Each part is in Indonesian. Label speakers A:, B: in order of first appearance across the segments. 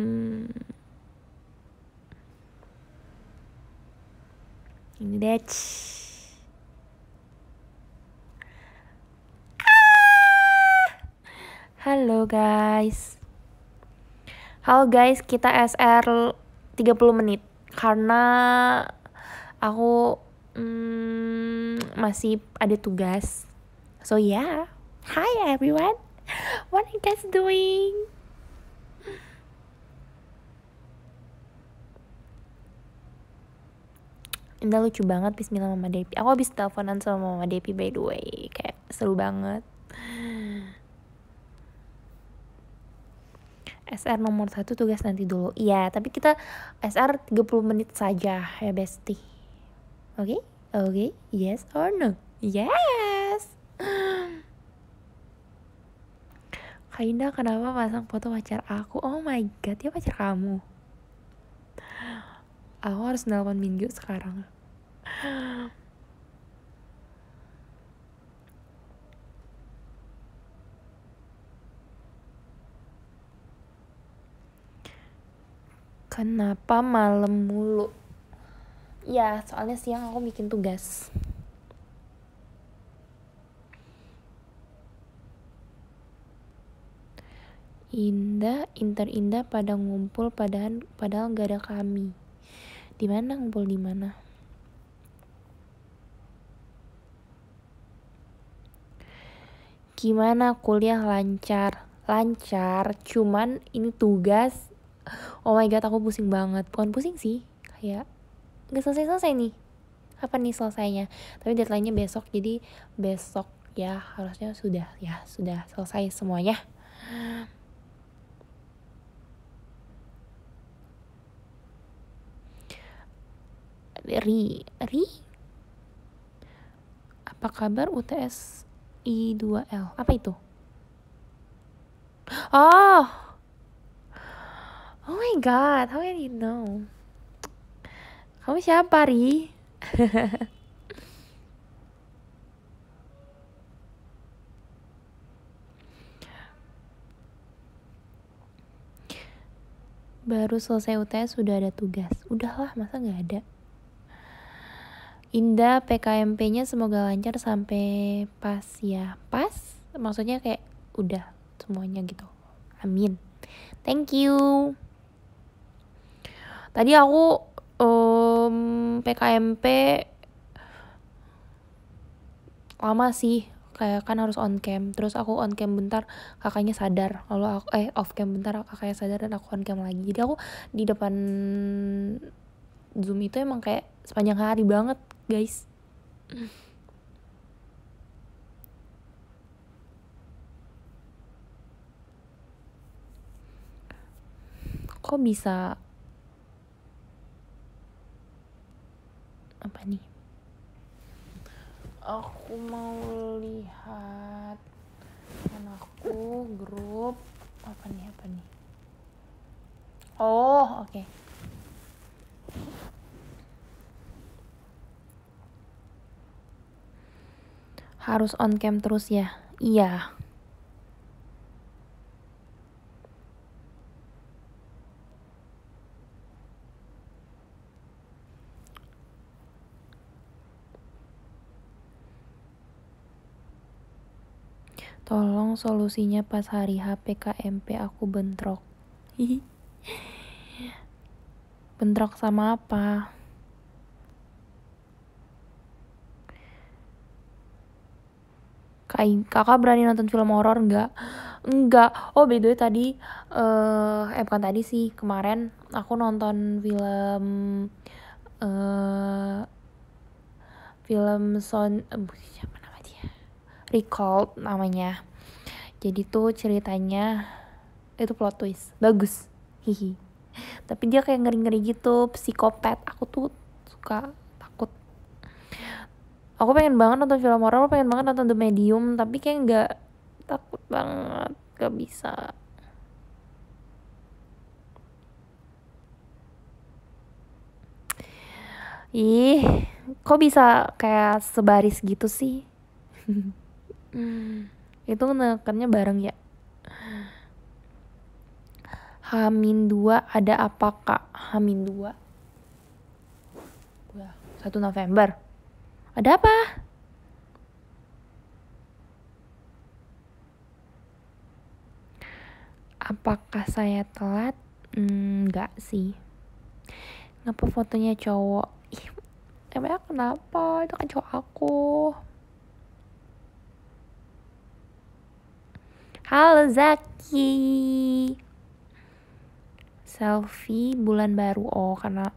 A: Hmm. Ini deh. Ah! Halo guys. Halo guys, kita SR 30 menit karena aku hmm, masih ada tugas. So yeah. Hi everyone. What are you guys doing? Indah lucu banget Bismillah Mama Depi aku habis teleponan sama Mama Depi by the way kayak seru banget SR nomor satu tugas nanti dulu iya tapi kita SR 30 menit saja ya Besti, oke okay? oke okay? yes or no yes Kak Indah kenapa pasang foto pacar aku oh my god ya pacar kamu aku harus nelpon Minggu sekarang Kenapa malam mulu? Ya, soalnya siang aku bikin tugas. Indah, inter-indah pada ngumpul padahal padahal gak ada kami. Di mana ngumpul di mana? gimana kuliah lancar lancar cuman ini tugas oh my god aku pusing banget bukan pusing sih kayak nggak selesai selesai nih apa nih selesainya tapi deadline-nya besok jadi besok ya harusnya sudah ya sudah selesai semuanya Ri Ri apa kabar UTS I2L. Apa itu? Oh. Oh my god, how can you know? Kamu siapa, Ri? Baru selesai UTS sudah ada tugas. Udahlah, masa nggak ada? Indah PKMP-nya semoga lancar sampai pas ya. Pas maksudnya kayak udah semuanya gitu. Amin. Thank you. Tadi aku um, PKMP lama sih kayak kan harus on cam terus aku on cam bentar kakaknya sadar lalu aku eh off cam bentar kakaknya sadar dan aku on cam lagi jadi aku di depan zoom itu emang kayak sepanjang hari banget guys kok bisa apa nih aku mau lihat anakku grup apa nih apa nih oh oke okay. Harus on cam terus ya? Iya. Tolong solusinya pas hari HPKMP aku bentrok. Bentrok sama apa? aing kakak berani nonton film horor nggak? Enggak. Oh, by the way tadi uh, eh bukan tadi sih, kemarin aku nonton film uh, film Son uh, siapa nama dia? namanya. Jadi tuh ceritanya itu plot twist. Bagus. Hihi. Tapi dia kayak ngeri-ngeri gitu, psikopat. Aku tuh suka aku pengen banget nonton film horor pengen banget nonton The Medium tapi kayak nggak takut banget gak bisa ih kok bisa kayak sebaris gitu sih hmm. itu nekannya bareng ya Hamin dua ada apa kak? Hamin dua. Satu November ada apa? Apakah saya telat? Hmm, enggak sih. Kenapa fotonya cowok? emangnya kenapa? Itu kan cowok aku. Halo Zaki. Selfie bulan baru. Oh, karena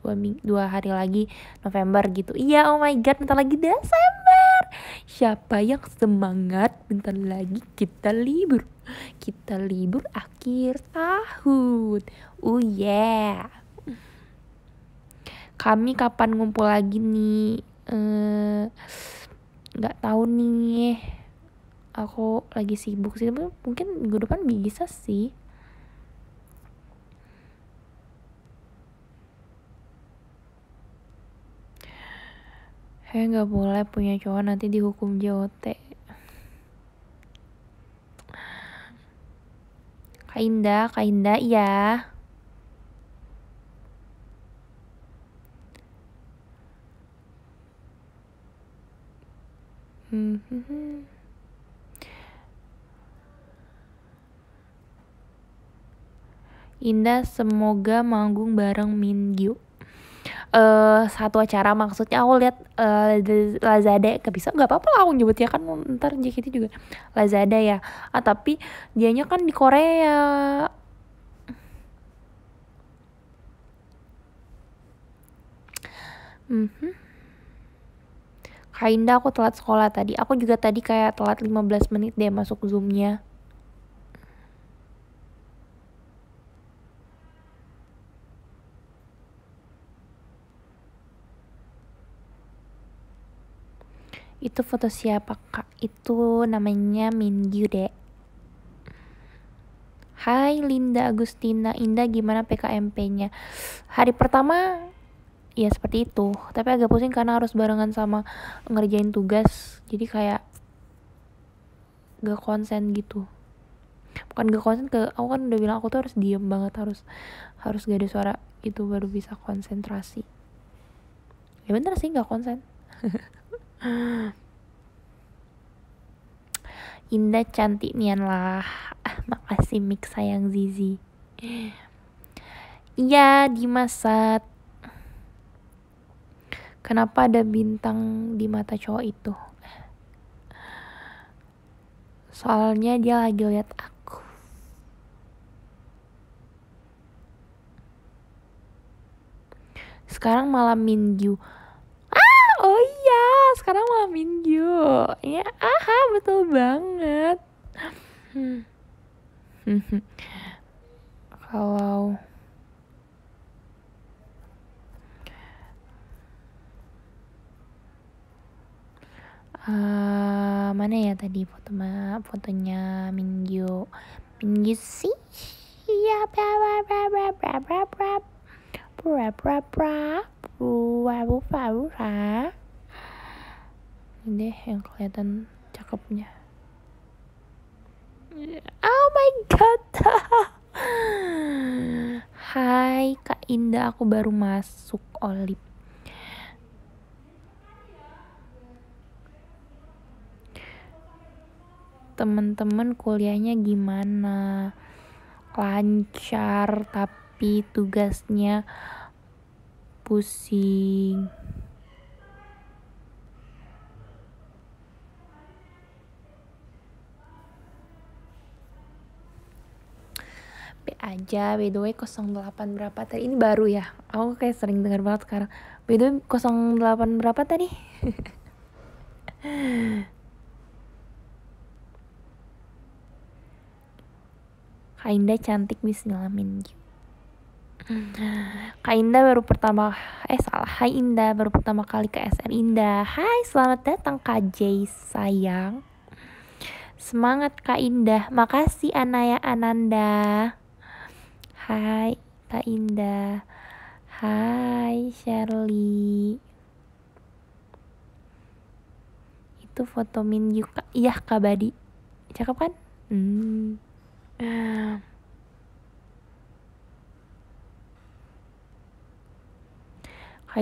A: dua, dua hari lagi November gitu iya oh my god bentar lagi Desember siapa yang semangat bentar lagi kita libur kita libur akhir tahun oh yeah kami kapan ngumpul lagi nih eh uh, tahu nih aku lagi sibuk sih mungkin minggu depan bisa sih Saya gak nggak boleh punya cowok nanti dihukum JOT. Kak Indah, Kak Indah, iya. Mm-hmm. Indah semoga manggung bareng Mingyu uh, satu acara maksudnya aku lihat uh, Lazada bisa nggak apa-apa lah aku nyebutnya kan ntar JKT juga Lazada ya ah tapi dianya kan di Korea Mm-hmm. Kainda aku telat sekolah tadi. Aku juga tadi kayak telat 15 menit deh masuk zoomnya. itu foto siapa kak itu namanya Mingyu dek Hai Linda Agustina Indah gimana PKMP-nya hari pertama ya seperti itu tapi agak pusing karena harus barengan sama ngerjain tugas jadi kayak gak konsen gitu bukan gak konsen ke aku kan udah bilang aku tuh harus diem banget harus harus gak ada suara itu baru bisa konsentrasi ya bener sih gak konsen Indah cantik nian lah. Ah, makasih mix sayang Zizi. Iya, di masa, Kenapa ada bintang di mata cowok itu? Soalnya dia lagi lihat aku. Sekarang malam Minju. Ah, oh sekarang malam minggu ya aha betul banget kalau Uh, mana ya tadi foto ma fotonya minggu minggu sih ya bra bra bra bra bra bra bra bra bra bra bra bra bra bra ini deh yang kelihatan cakepnya oh my god hai kak Indah aku baru masuk olip teman-teman kuliahnya gimana lancar tapi tugasnya pusing aja by the way 08 berapa tadi ini baru ya aku kayak sering dengar banget sekarang by the way 08 berapa tadi Kainda Indah cantik bismillahin Kak Indah baru pertama eh salah Hai Indah baru pertama kali ke SR Indah Hai selamat datang Kak Jay sayang Semangat Kak Indah Makasih Anaya Ananda Hai, Pak Indah. Hai, Shirley. Itu foto Min Yuka. Iya, Kak Badi. Cakep kan? Hmm. Kak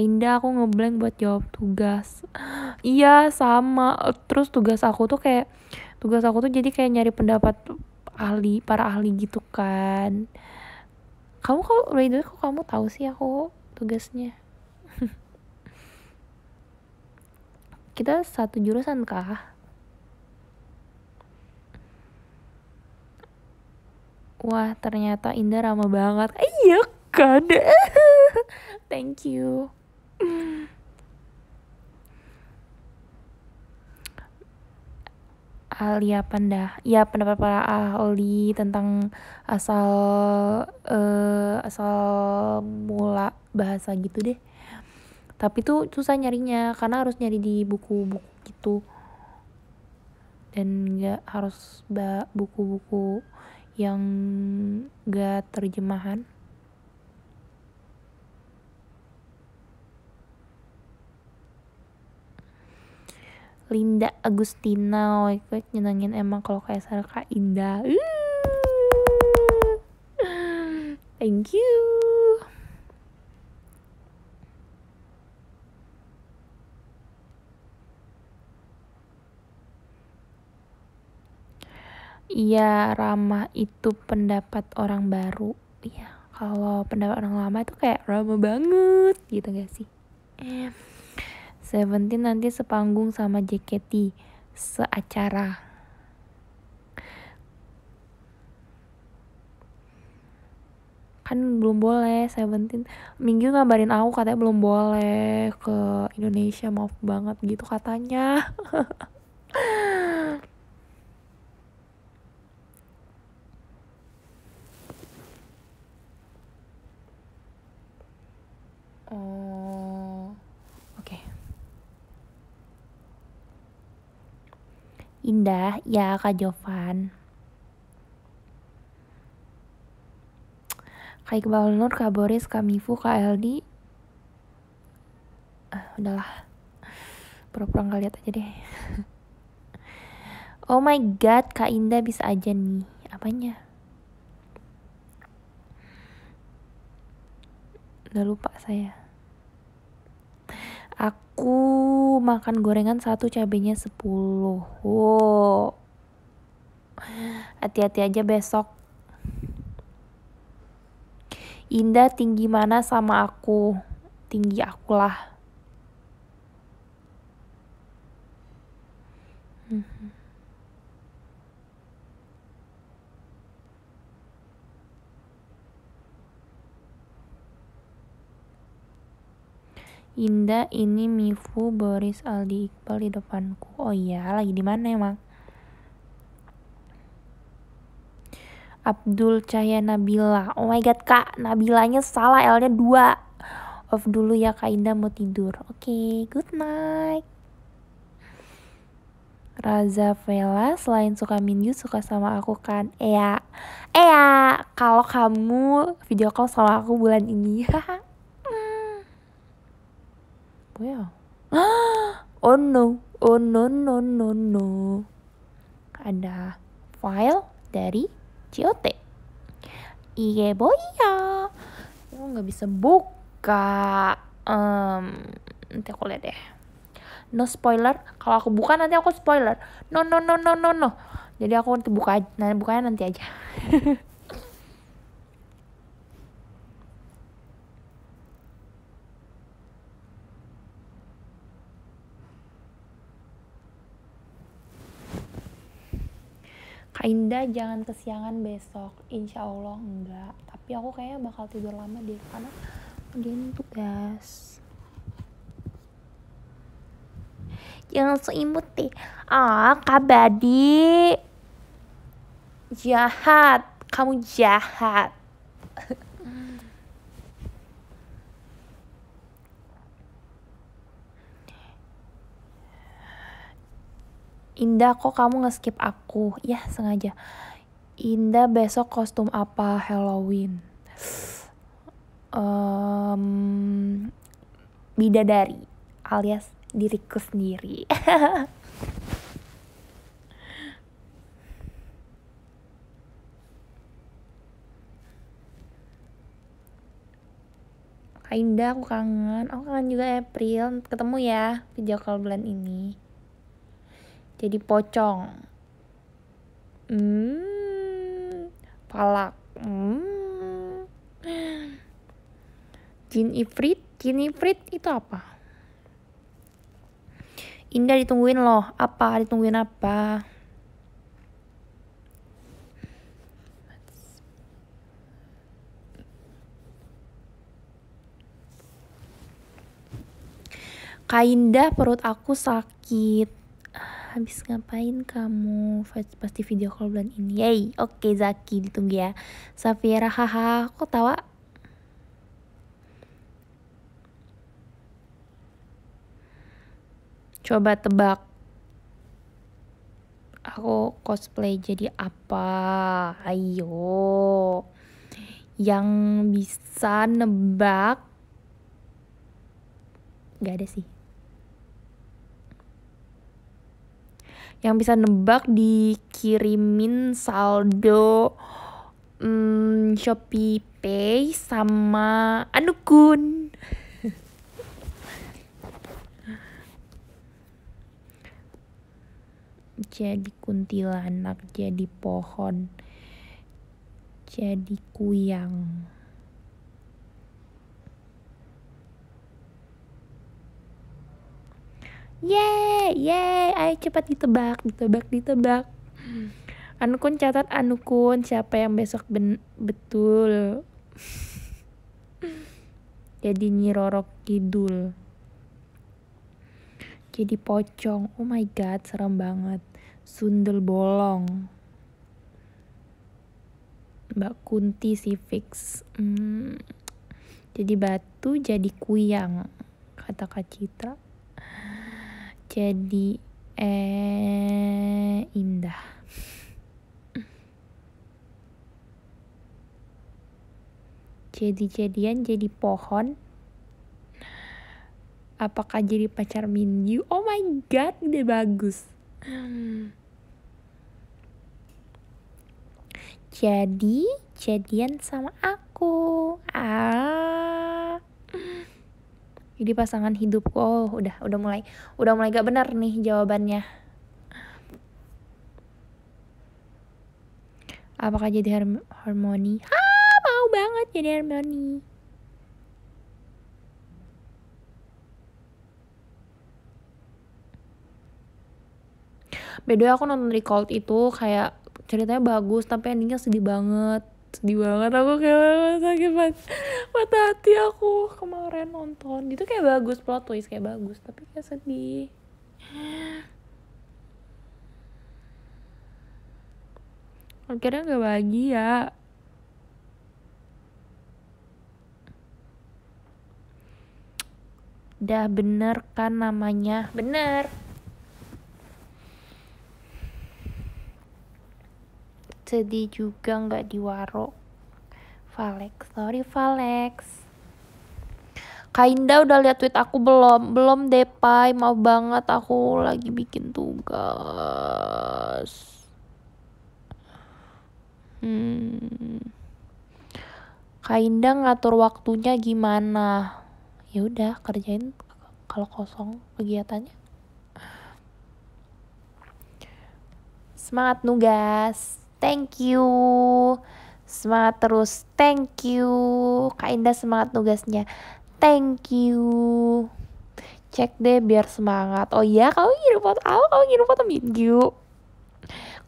A: Indah aku ngeblank buat jawab tugas Iya sama Terus tugas aku tuh kayak Tugas aku tuh jadi kayak nyari pendapat ahli Para ahli gitu kan kamu kok radio kok kamu tahu sih aku tugasnya kita satu jurusan kah wah ternyata Indah ramah banget iya kan thank you ahli apa ndah, ya pendapat para ahli tentang asal uh, asal mula bahasa gitu deh tapi tuh susah nyarinya karena harus nyari di buku-buku gitu dan nggak harus buku-buku yang gak terjemahan Linda Agustina wek-wek nyenengin emang kalau kayak Sarah Kak Indah uh. thank you Iya, ramah itu pendapat orang baru. Iya, kalau pendapat orang lama itu kayak ramah banget gitu gak sih? Eh. Seventeen nanti sepanggung sama JKT seacara. Kan belum boleh Seventeen. Minggu ngabarin aku katanya belum boleh ke Indonesia. Maaf banget gitu katanya. indah ya Kak Jovan. Kak Iqbal Nur, Kak Boris, Kak Mifu, Kak Eldi. Uh, udahlah, pura-pura nggak lihat aja deh. oh my god, Kak Indah bisa aja nih. Apanya? Udah lupa saya aku makan gorengan satu cabenya sepuluh. wow hati-hati aja besok Indah tinggi mana sama aku tinggi akulah Inda, ini Mifu Boris Aldi Iqbal di depanku. Oh iya, lagi di mana emang? Abdul Cahya Nabila. Oh my god, Kak, Nabilanya salah, L-nya 2. Off dulu ya Kak Indah mau tidur. Oke, okay, good night. Raza Vela, selain suka Minju, suka sama aku kan? eh ya, kalau kamu video call sama aku bulan ini. 뭐야? Ya? oh no, oh no no no no. Ada file dari Iya boy boya. Aku nggak bisa buka. Um, nanti aku lihat deh. No spoiler. Kalau aku buka nanti aku spoiler. No no no no no no. Jadi aku nanti buka, nanti bukanya nanti aja. Kak Indah jangan kesiangan besok insya Allah enggak tapi aku kayaknya bakal tidur lama deh karena dia tugas jangan seimut deh ah Kak Badi jahat kamu jahat Indah kok kamu ngeskip aku? Ya sengaja. Indah besok kostum apa Halloween? Um, bidadari alias diriku sendiri. Indah aku kangen, aku kangen juga April, ketemu ya video call bulan ini jadi pocong hmm palak hmm jin ifrit jin ifrit itu apa Indah ditungguin loh apa ditungguin apa Kainda perut aku sakit habis ngapain kamu pasti video call bulan ini yay oke okay, Zaki ditunggu ya Safira haha kok tawa coba tebak aku cosplay jadi apa ayo yang bisa nebak gak ada sih yang bisa nebak dikirimin saldo hmm, Shopee Pay sama Anukun. jadi kuntilanak, jadi pohon, jadi kuyang. Yeay, yeay, ayo cepat ditebak, ditebak, ditebak. Hmm. Anukun catat Anukun siapa yang besok ben betul. Jadi nyirorok kidul. Jadi pocong. Oh my god, serem banget. Sundel bolong. Mbak Kunti si fix. Hmm. Jadi batu, jadi kuyang, kata Kak Citra jadi eh, indah. Jadi-jadian jadi pohon. Apakah jadi pacar Minju? Oh my god, udah bagus. Jadi jadian sama aku. Ah. Jadi pasangan hidupku oh udah udah mulai udah mulai gak benar nih jawabannya. Apakah jadi harmoni? Ha, mau banget jadi harmoni. Beda aku nonton Recalled itu kayak ceritanya bagus tapi endingnya sedih banget sedih banget aku kayak sakit banget mata hati aku kemarin nonton itu kayak bagus plot twist kayak bagus tapi kayak sedih akhirnya nggak bahagia dah bener kan namanya bener sedih juga nggak di waro sorry Valex Kainda udah lihat tweet aku belum? Belum deh, Pai. Mau banget aku lagi bikin tugas. Hmm. Kainda ngatur waktunya gimana? Ya udah, kerjain kalau kosong kegiatannya. Semangat nugas. Thank you. Semangat terus. Thank you. Kak Indah semangat tugasnya. Thank you. Cek deh biar semangat. Oh iya, kamu ngirim foto aku, kamu ngirim foto Minggu.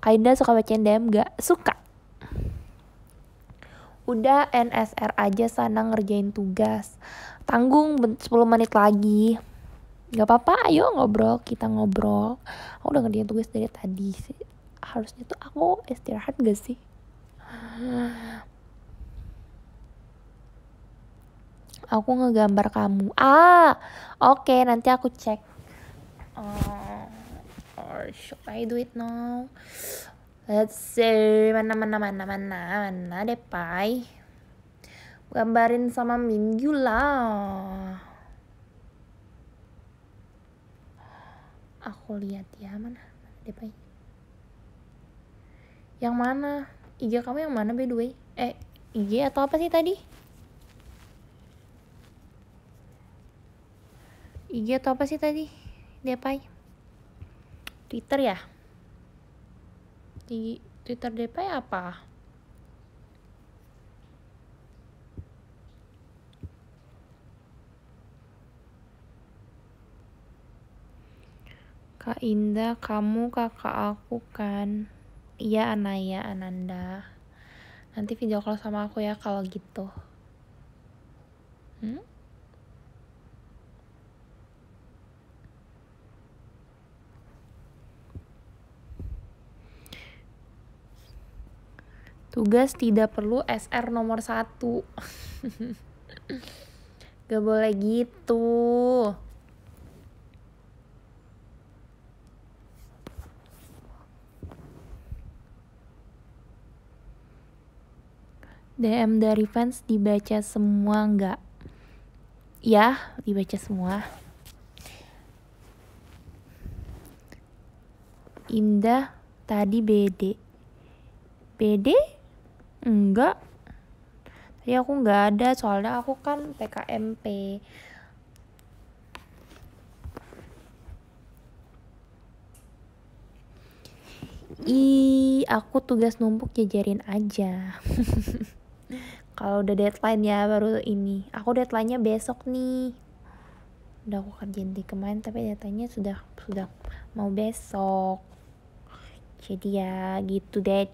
A: Kak Indah suka bacain DM gak? Suka. Udah NSR aja sana ngerjain tugas. Tanggung 10 menit lagi. nggak apa-apa, ayo ngobrol. Kita ngobrol. Aku udah ngerjain tugas dari tadi sih harusnya tuh aku istirahat gak sih aku ngegambar kamu ah oke okay, nanti aku cek uh, or should I do it now let's see mana mana mana mana mana deh pai gambarin sama minggu lah aku lihat ya mana deh pai yang mana IG kamu yang mana by the way eh IG atau apa sih tadi IG atau apa sih tadi depay Twitter ya di Twitter depay ya? apa Kak Indah, kamu kakak aku kan. Iya Anaya Ananda. Nanti video call sama aku ya kalau gitu. Hmm? Tugas tidak perlu SR nomor satu. Gak boleh gitu. DM dari fans dibaca semua nggak? Ya, dibaca semua. Indah tadi BD. BD? Enggak. Tadi aku nggak ada soalnya aku kan PKMP. I aku tugas numpuk jajarin aja. kalau udah deadline ya baru ini aku deadline-nya besok nih udah aku kerjain di kemarin tapi datanya sudah sudah mau besok jadi ya gitu deh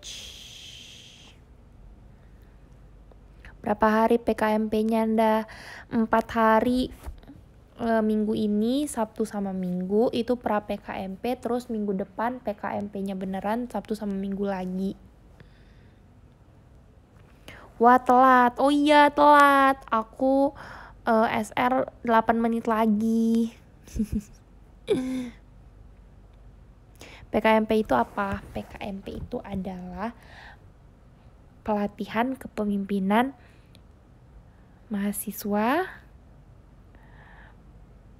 A: berapa hari PKMP-nya anda empat hari e, minggu ini Sabtu sama Minggu itu pra PKMP terus minggu depan PKMP-nya beneran Sabtu sama Minggu lagi wah telat oh iya telat aku uh, SR 8 menit lagi PKMP itu apa? PKMP itu adalah pelatihan kepemimpinan mahasiswa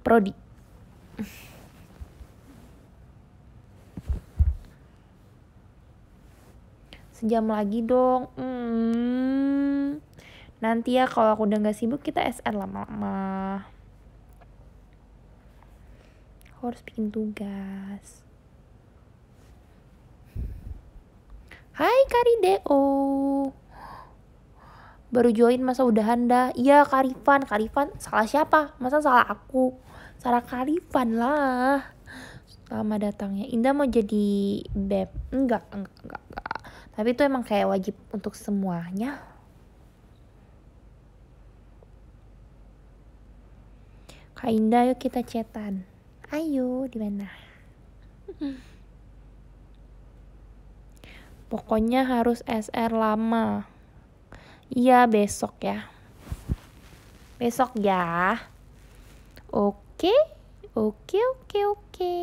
A: prodi. Sejam lagi dong. Hmm. Nanti ya kalau aku udah nggak sibuk kita SN lah, lama Aku harus bikin tugas. Hai Karideo. Baru join masa udah anda? Iya Karifan, Karifan salah siapa? Masa salah aku? Salah Karifan lah. Lama datangnya. Indah mau jadi beb. Enggak, enggak, enggak, enggak tapi itu emang kayak wajib untuk semuanya Kak Indah yuk kita cetan ayo di mana pokoknya harus SR lama iya besok ya besok ya oke oke oke oke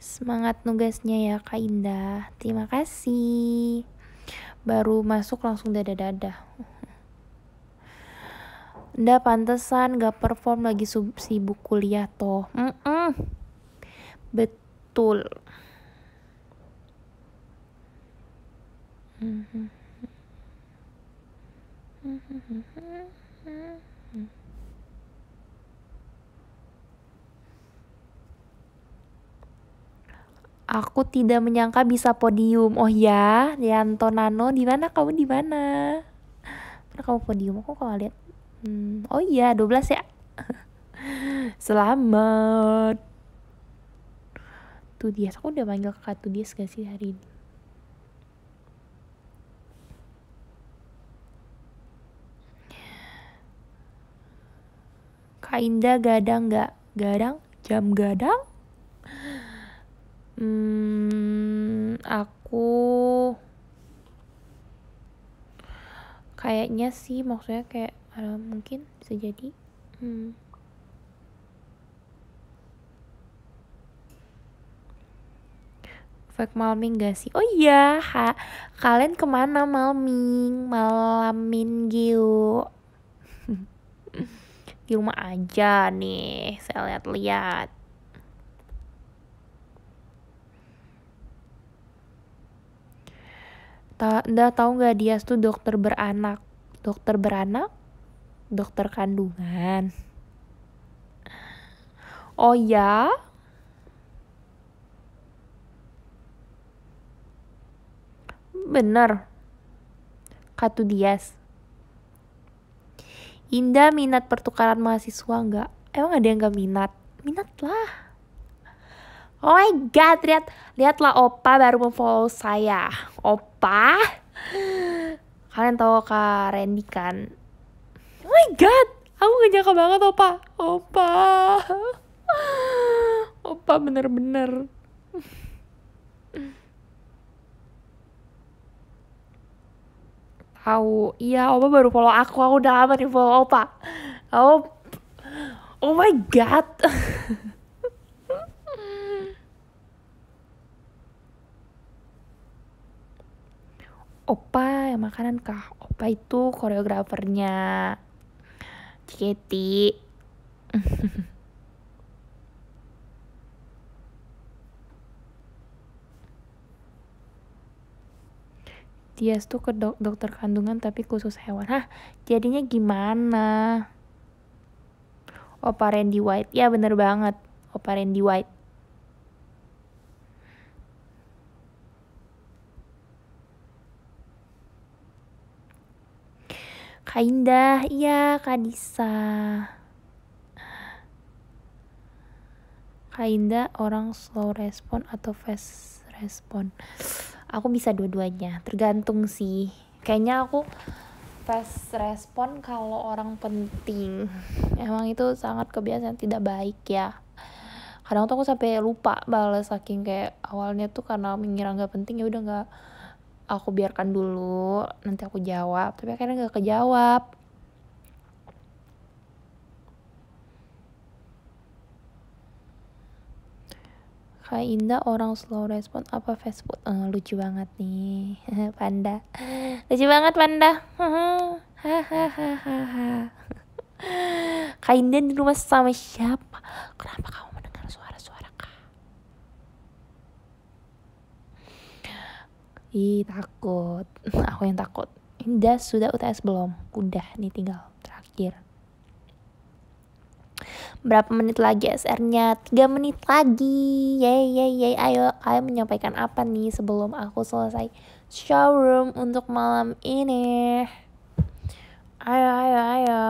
A: Semangat nugasnya ya Kak Indah. Terima kasih. Baru masuk langsung dada-dada. Nda pantesan gak perform lagi sibuk kuliah toh. Mm -mm. Betul. Mm-hmm. mm-hmm. Aku tidak menyangka bisa podium. Oh ya, Yanto Nano di mana kamu di mana? Pernah kamu podium? Aku kalau lihat. Hmm, oh iya, 12 ya. Selamat. dia Aku udah manggil kakak dia gak sih hari ini? Kak Indah gadang gak? Gadang? Jam gadang? Hmm, aku kayaknya sih maksudnya kayak uh, mungkin bisa jadi. Hmm. Fake malming gak sih? Oh iya, ha. kalian kemana malming? Malamin gitu. Di rumah aja nih, saya lihat-lihat. Ta Nda tahu nggak dia tuh dokter beranak. Dokter beranak? Dokter kandungan. Oh ya? Bener. Katu Dias. Indah minat pertukaran mahasiswa nggak? Emang ada yang nggak minat? Minat lah. Oh my god, lihat lihatlah Opa baru memfollow saya. Opa? Kalian tahu Kak Randy kan? Oh my god, aku gak nyangka banget Opa. Opa. Opa bener-bener. Tahu, iya Opa baru follow aku. Aku udah lama nih follow Opa. Oh, oh my god. Opa yang makanan kah? Opa itu koreografernya Ciketi Dia tuh ke dok dokter kandungan tapi khusus hewan. Hah, jadinya gimana? Opa Randy White. Ya bener banget. Opa Randy White. Kak Indah, iya Kak Disa. Kak Indah orang slow respon atau fast respon? Aku bisa dua-duanya, tergantung sih. Kayaknya aku fast respon kalau orang penting. Emang itu sangat kebiasaan tidak baik ya kadang tuh aku sampai lupa balas saking kayak awalnya tuh karena mengira nggak penting ya udah nggak aku biarkan dulu nanti aku jawab tapi akhirnya nggak kejawab Kak Indah orang slow respon apa fast food? Eh, lucu banget nih, panda. Lucu banget panda. Hahaha. Kak Indah di rumah sama siapa? Kenapa kamu Ih takut, aku yang takut. Indah sudah UTS belum? Udah nih tinggal terakhir. Berapa menit lagi SR-nya? 3 menit lagi. Yay, yay, yay. Ayo, ayo menyampaikan apa nih sebelum aku selesai showroom untuk malam ini? Ayo, ayo, ayo.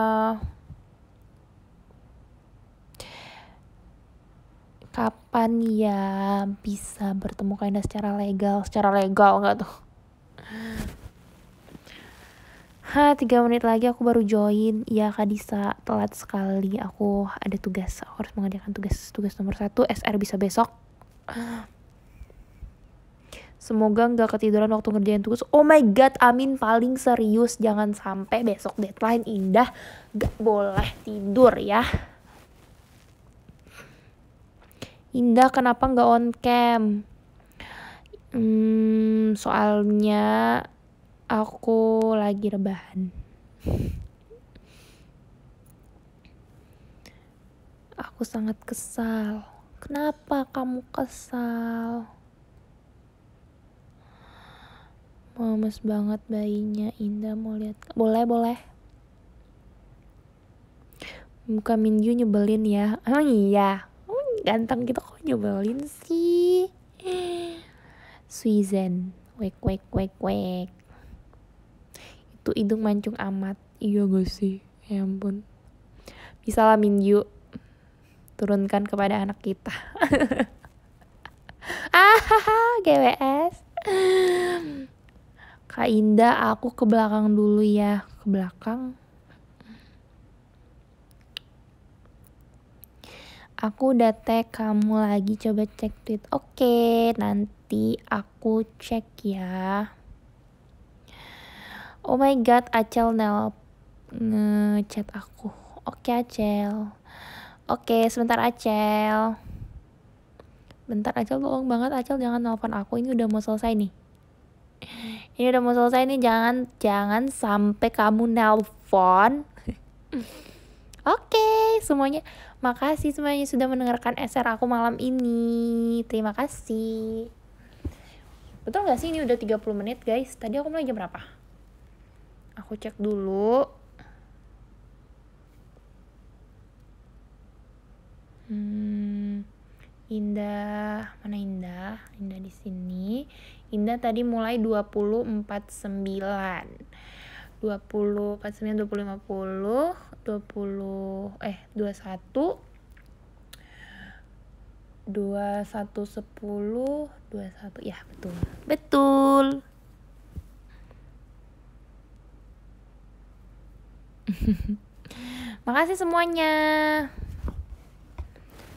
A: kapan ya bisa bertemu Kainda secara legal secara legal nggak tuh Ha, tiga menit lagi aku baru join. Iya, Kadisa, bisa telat sekali. Aku ada tugas. Aku harus mengerjakan tugas tugas nomor satu. SR bisa besok. Semoga nggak ketiduran waktu ngerjain tugas. Oh my god, amin paling serius. Jangan sampai besok deadline indah. nggak boleh tidur ya. Indah kenapa nggak on cam? Hmm, soalnya aku lagi rebahan. Aku sangat kesal. Kenapa kamu kesal? Mames banget bayinya Indah mau lihat. Boleh, boleh. Muka Minju nyebelin ya. Emang iya ganteng gitu kok nyebelin sih Suizen wek wek wek wek itu hidung mancung amat iya gak sih ya ampun lah Minju turunkan kepada anak kita ah GWS Kak Indah aku ke belakang dulu ya ke belakang aku udah tag kamu lagi coba cek tweet oke okay, nanti aku cek ya oh my god Acel nel ngechat aku oke okay, Acel oke okay, sebentar Acel bentar Acel tolong banget Acel jangan nelpon aku ini udah mau selesai nih ini udah mau selesai nih jangan jangan sampai kamu nelpon. oke okay, semuanya Makasih semuanya sudah mendengarkan SR aku malam ini. Terima kasih. Betul gak sih ini udah 30 menit guys? Tadi aku mulai jam berapa? Aku cek dulu. Hmm, Indah, mana Indah? Indah di sini. Indah tadi mulai 2049. 20, 49, 20, 50. 20 eh 21 21 10 21 ya betul betul makasih semuanya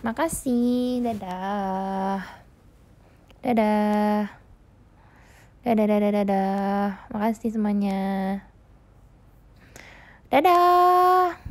A: makasih dadah dadah dadah dadah dadah, makasih semuanya Dadah!